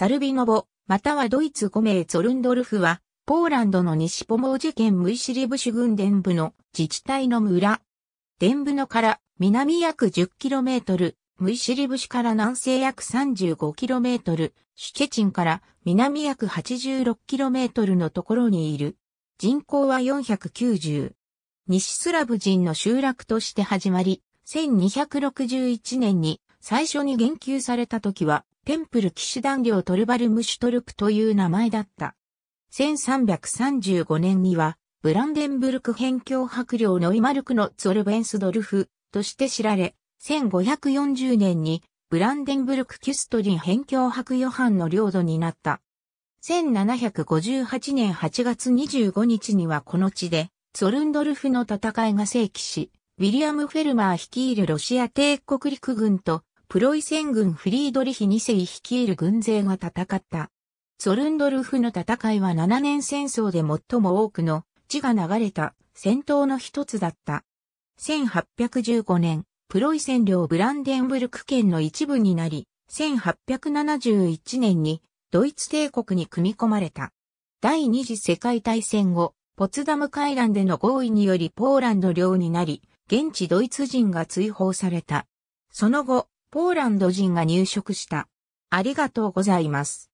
サルビノボ、またはドイツ5名ゾルンドルフは、ポーランドの西ポモージ県ムイシリブシュ郡伝部の自治体の村。伝部のから南約 10km、ムイシリブシュから南西約 35km、シュチェチンから南約 86km のところにいる。人口は490。西スラブ人の集落として始まり、1261年に最初に言及された時は、テンプル騎士団領トルバルムシュトルクという名前だった。1335年には、ブランデンブルク辺境伯領ノイマルクのツォルベンスドルフとして知られ、1540年にブランデンブルク・キュストリン辺境伯ヨハンの領土になった。1758年8月25日にはこの地で、ツォルンドルフの戦いが正規し、ウィリアム・フェルマー率いるロシア帝国陸軍とプロイセン軍フリードリヒ2世率いる軍勢が戦った。ゾルンドルフの戦いは7年戦争で最も多くの地が流れた戦闘の一つだった。1815年、プロイセン領ブランデンブルク県の一部になり、1871年にドイツ帝国に組み込まれた。第二次世界大戦後、ポツダム海岸での合意によりポーランド領になり、現地ドイツ人が追放された。その後、ポーランド人が入植した。ありがとうございます。